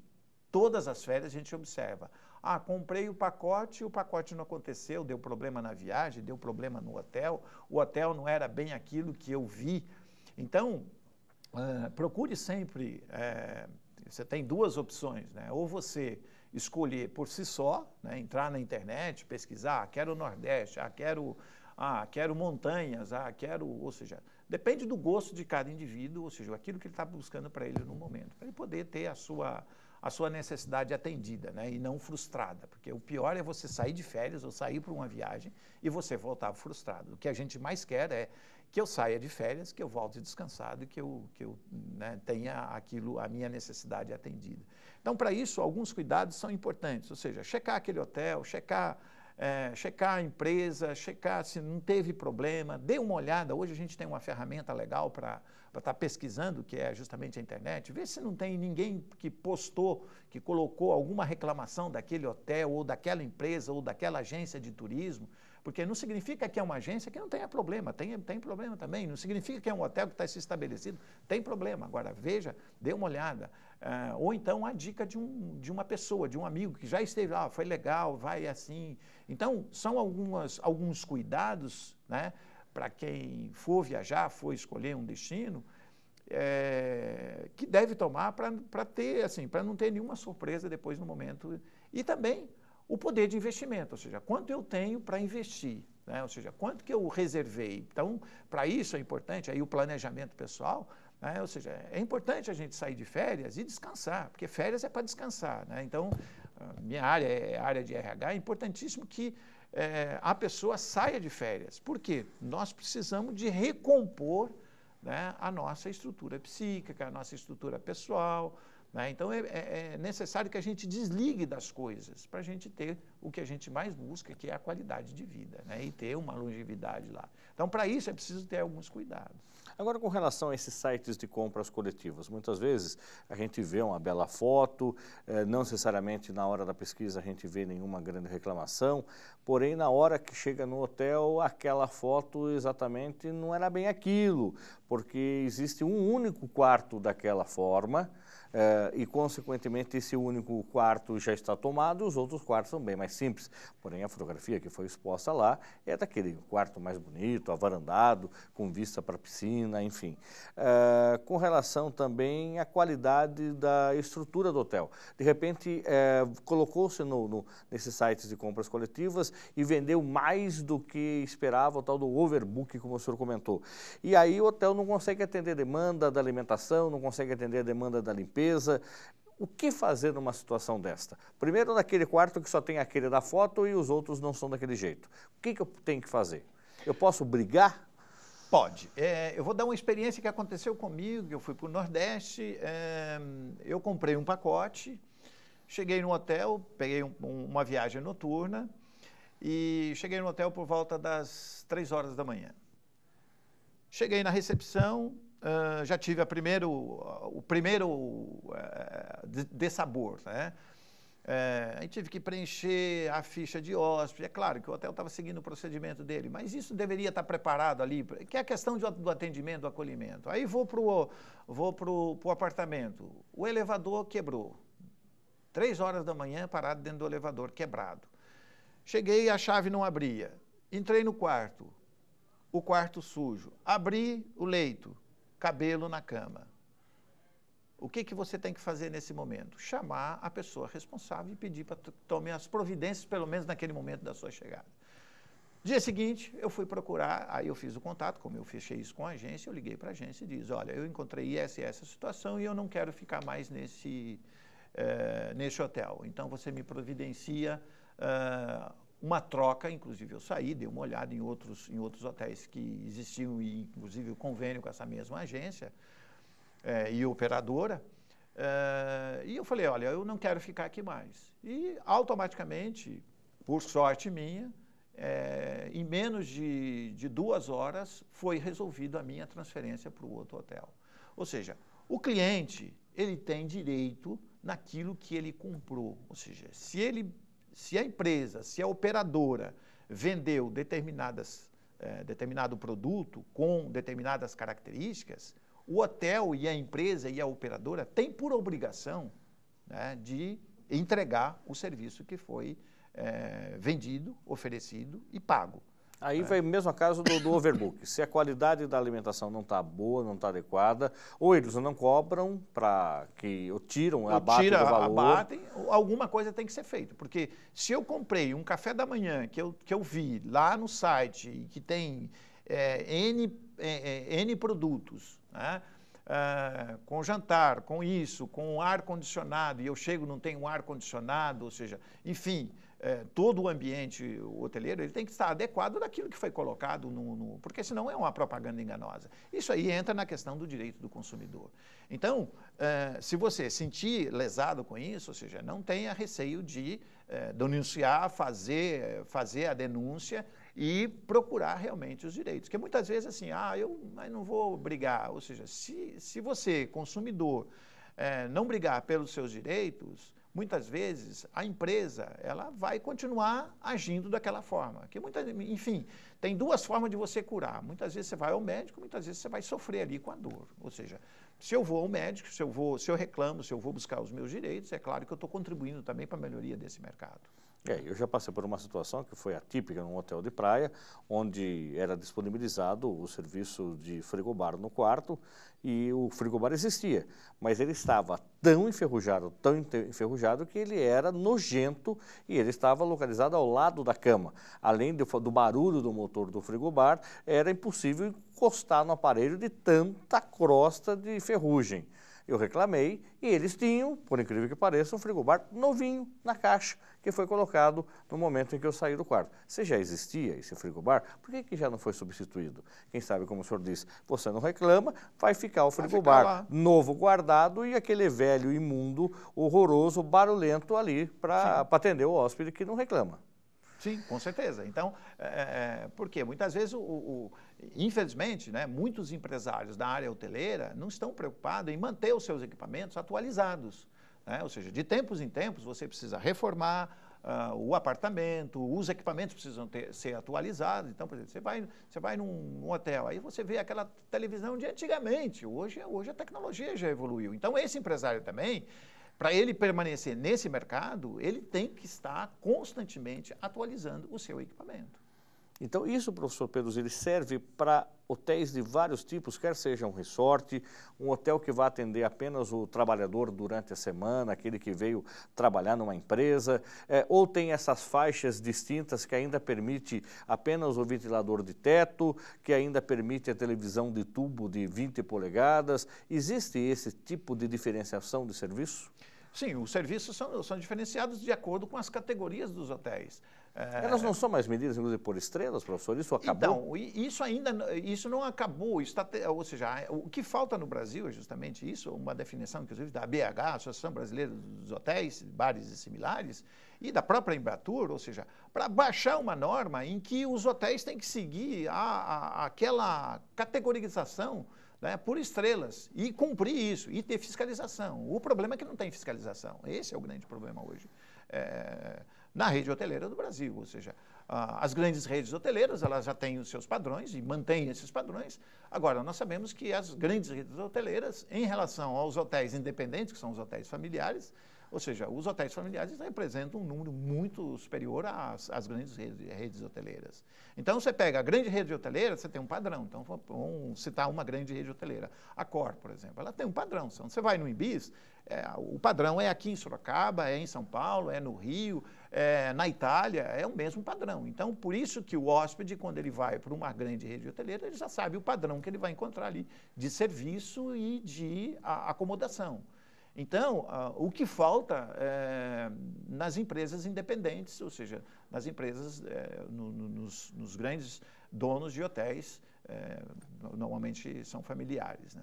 todas as férias, a gente observa. Ah, comprei o pacote, o pacote não aconteceu, deu problema na viagem, deu problema no hotel, o hotel não era bem aquilo que eu vi. Então, uh, procure sempre. Uh, você tem duas opções, né? Ou você escolher por si só, né, entrar na internet, pesquisar, ah, quero Nordeste, ah, quero, ah, quero montanhas, ah, quero, ou seja, depende do gosto de cada indivíduo, ou seja, aquilo que ele está buscando para ele no momento, para ele poder ter a sua, a sua necessidade atendida né, e não frustrada, porque o pior é você sair de férias ou sair para uma viagem e você voltar frustrado. O que a gente mais quer é que eu saia de férias, que eu volte descansado e que eu, que eu né, tenha aquilo, a minha necessidade atendida. Então, para isso, alguns cuidados são importantes, ou seja, checar aquele hotel, checar, é, checar a empresa, checar se não teve problema, dê uma olhada. Hoje a gente tem uma ferramenta legal para estar tá pesquisando, que é justamente a internet, ver se não tem ninguém que postou, que colocou alguma reclamação daquele hotel ou daquela empresa ou daquela agência de turismo. Porque não significa que é uma agência que não tenha problema, tem, tem problema também. Não significa que é um hotel que está se estabelecido, tem problema. Agora, veja, dê uma olhada. Uh, ou então a dica de, um, de uma pessoa, de um amigo que já esteve lá, ah, foi legal, vai assim. Então, são algumas, alguns cuidados, né? Para quem for viajar, for escolher um destino, é, que deve tomar para ter, assim, para não ter nenhuma surpresa depois no momento. E também o poder de investimento, ou seja, quanto eu tenho para investir, né? ou seja, quanto que eu reservei. Então, para isso é importante aí o planejamento pessoal, né? ou seja, é importante a gente sair de férias e descansar, porque férias é para descansar. Né? Então, minha área é, é área de RH, é importantíssimo que é, a pessoa saia de férias, porque nós precisamos de recompor né, a nossa estrutura psíquica, a nossa estrutura pessoal, né? Então é, é, é, necessário que a gente desligue das coisas para a gente ter o que a gente mais busca, que é a qualidade de vida né? e ter uma longevidade lá. Então, para isso é preciso ter alguns cuidados. Agora, com relação a esses sites de compras coletivas, muitas vezes a gente vê uma bela foto, eh, não necessariamente na hora da pesquisa a gente vê nenhuma grande reclamação, porém na hora que chega no hotel, aquela foto exatamente não era bem aquilo, porque existe um único quarto daquela forma, eh, e, consequentemente, esse único quarto já está tomado, os outros quartos são bem mais simples. Porém, a fotografia que foi exposta lá é daquele quarto mais bonito, avarandado, com vista para a piscina piscina, né, enfim. Ah, com relação também à qualidade da estrutura do hotel. De repente, eh, colocou-se no, no, nesses sites de compras coletivas e vendeu mais do que esperava, o tal do overbook, como o senhor comentou. E aí o hotel não consegue atender a demanda da alimentação, não consegue atender a demanda da limpeza. O que fazer numa situação desta? Primeiro, naquele quarto que só tem aquele da foto e os outros não são daquele jeito. O que, que eu tenho que fazer? Eu posso brigar Pode. É, eu vou dar uma experiência que aconteceu comigo. Eu fui para o Nordeste, é, eu comprei um pacote, cheguei no hotel, peguei um, um, uma viagem noturna e cheguei no hotel por volta das três horas da manhã. Cheguei na recepção, uh, já tive primeiro, uh, o primeiro uh, de, de sabor, né? É, aí tive que preencher a ficha de hóspede. É claro que o hotel estava seguindo o procedimento dele, mas isso deveria estar tá preparado ali, que é a questão de, do atendimento, do acolhimento. Aí vou para o vou pro, pro apartamento. O elevador quebrou. Três horas da manhã, parado dentro do elevador, quebrado. Cheguei, a chave não abria. Entrei no quarto, o quarto sujo. Abri o leito, cabelo na cama. O que, que você tem que fazer nesse momento? Chamar a pessoa responsável e pedir para tome as providências, pelo menos naquele momento da sua chegada. Dia seguinte, eu fui procurar, aí eu fiz o contato, como eu fechei isso com a agência, eu liguei para a agência e disse: olha, eu encontrei essa e essa situação e eu não quero ficar mais nesse, eh, nesse hotel. Então, você me providencia ah, uma troca, inclusive eu saí, dei uma olhada em outros, em outros hotéis que existiam e, inclusive, o convênio com essa mesma agência, é, e operadora. É, e eu falei, olha, eu não quero ficar aqui mais. E automaticamente, por sorte minha, é, em menos de, de duas horas foi resolvida a minha transferência para o outro hotel. Ou seja, o cliente ele tem direito naquilo que ele comprou. Ou seja, se, ele, se a empresa, se a operadora vendeu determinadas, determinado produto com determinadas características, o hotel e a empresa e a operadora têm por obrigação né, de entregar o serviço que foi é, vendido, oferecido e pago. Aí é. Né. vai o mesmo caso do, do, overbook. Se a qualidade da alimentação não está boa, não está adequada, ou eles não cobram para que ou tiram, ou abatem tira, o valor. Abatem, alguma coisa tem que ser feita. Porque se eu comprei um café da manhã que eu, que eu vi lá no site que tem é, N é, é, N produtos, né? Ah, com jantar, com isso, com ar-condicionado, e eu chego não tenho ar-condicionado, ou seja, enfim, é, todo o ambiente hoteleiro ele tem que estar adequado daquilo que foi colocado, no, no, porque senão é uma propaganda enganosa. Isso aí entra na questão do direito do consumidor. Então, é, se você sentir lesado com isso, ou seja, não tenha receio de denunciar, fazer, fazer a denúncia e procurar realmente os direitos. Porque muitas vezes assim, ah, eu mas não vou brigar. Ou seja, se, se você, consumidor, é, não brigar pelos seus direitos, muitas vezes a empresa ela vai continuar agindo daquela forma. Que muita, enfim, tem duas formas de você curar. Muitas vezes você vai ao médico, muitas vezes você vai sofrer ali com a dor. Ou seja, se eu vou ao médico, se eu, vou, se eu reclamo, se eu vou buscar os meus direitos, é claro que eu estou contribuindo também para a melhoria desse mercado. É, eu já passei por uma situação que foi atípica num hotel de praia, onde era disponibilizado o serviço de frigobar no quarto e o frigobar existia, mas ele estava tão enferrujado, tão enferrujado que ele era nojento e ele estava localizado ao lado da cama. Além do, do barulho do motor do frigobar, era impossível encostar no aparelho de tanta crosta de ferrugem. Eu reclamei e eles tinham, por incrível que pareça, um frigobar novinho na caixa que foi colocado no momento em que eu saí do quarto. Se já existia esse frigobar, por que, que já não foi substituído? Quem sabe, como o senhor disse, você não reclama, vai ficar o frigobar ficar novo guardado e aquele velho imundo, horroroso, barulhento ali para atender o hóspede que não reclama. Sim, com certeza. Então, é, é, é porque muitas vezes, o, o, infelizmente, né, muitos empresários da área hoteleira não estão preocupados em manter os seus equipamentos atualizados. Né? Ou seja, de tempos em tempos você precisa reformar, Uh, o apartamento, os equipamentos precisam ter, ser atualizados. Então, por exemplo, você vai, você vai num, hotel, aí você vê aquela televisão de antigamente. Hoje, hoje a tecnologia já evoluiu. Então, esse empresário também, para ele permanecer nesse mercado, ele tem que estar constantemente atualizando o seu equipamento. Então, isso, professor Pedro, ele serve para hotéis de vários tipos, quer seja um resort, um hotel que vai atender apenas o trabalhador durante a semana, aquele que veio trabalhar numa empresa, é, ou tem essas faixas distintas que ainda permite apenas o ventilador de teto, que ainda permite a televisão de tubo de 20 polegadas. Existe esse tipo de diferenciação de serviço? Sim, os serviços são, são diferenciados de acordo com as categorias dos hotéis. É... Elas não são mais medidas, inclusive, por estrelas, professor? Isso acabou? Então, isso ainda isso não acabou. Está, ou seja, o que falta no Brasil é justamente isso, uma definição, inclusive, da ABH, Associação Brasileira dos Hotéis, Bares e Similares, e da própria Embratur, ou seja, para baixar uma norma em que os hotéis têm que seguir a, a, aquela categorização né, por estrelas e cumprir isso e ter fiscalização. O problema é que não tem fiscalização. Esse é o grande problema hoje é, na rede hoteleira do Brasil. Ou seja, as grandes redes hoteleiras elas já têm os seus padrões e mantêm esses padrões. Agora, nós sabemos que as grandes redes hoteleiras, em relação aos hotéis independentes, que são os hotéis familiares, ou seja, os hotéis familiares representam um número muito superior às, às grandes redes, redes, hoteleiras. Então, você pega a grande rede hoteleira, você tem um padrão. Então, vamos citar uma grande rede hoteleira. A Cor, por exemplo, ela tem um padrão. Então, você vai no Ibis, é, o padrão é aqui em Sorocaba, é em São Paulo, é no Rio, é, na Itália, é o mesmo padrão. Então, por isso que o hóspede, quando ele vai para uma grande rede hoteleira, ele já sabe o padrão que ele vai encontrar ali de serviço e de acomodação. Então, o que falta é, nas empresas independentes, ou seja, nas empresas, é, no, no, nos, nos, grandes donos de hotéis, é, normalmente são familiares. Né?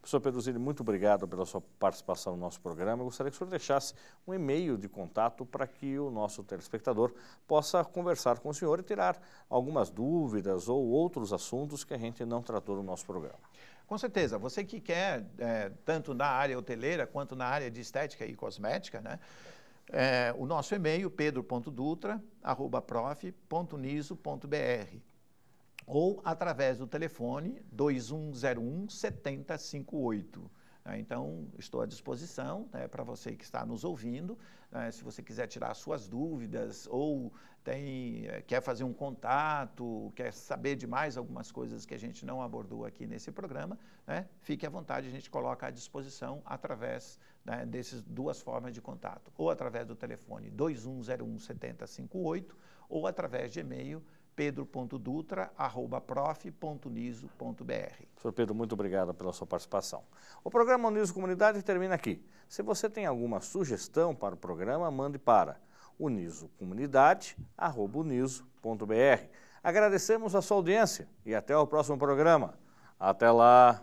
Professor Pedruzini, muito obrigado pela sua participação no nosso programa. Eu gostaria que o senhor deixasse um e-mail de contato para que o nosso telespectador possa conversar com o senhor e tirar algumas dúvidas ou outros assuntos que a gente não tratou no nosso programa. Com certeza, você que quer, é, tanto na área hoteleira quanto na área de estética e cosmética, né? É, o nosso e-mail, pedro.dutra.prof.niso.br ou através do telefone 2101 7058. Né? Então, estou à disposição né, para você que está nos ouvindo. Né, se você quiser tirar suas dúvidas ou tem, eh, quer fazer um contato, quer saber de mais algumas coisas que a gente não abordou aqui nesse programa, né, fique à vontade, a gente coloca à disposição através né, dessas duas formas de contato, ou através do telefone 2101 7058 ou através de e-mail pedro.dutra.prof.niso.br. Sr. Pedro, muito obrigado pela sua participação. O programa Uniso Comunidade termina aqui. Se você tem alguma sugestão para o programa, mande para unisocomunidade.uniso.br. Agradecemos a sua audiência e até o próximo programa. Até lá!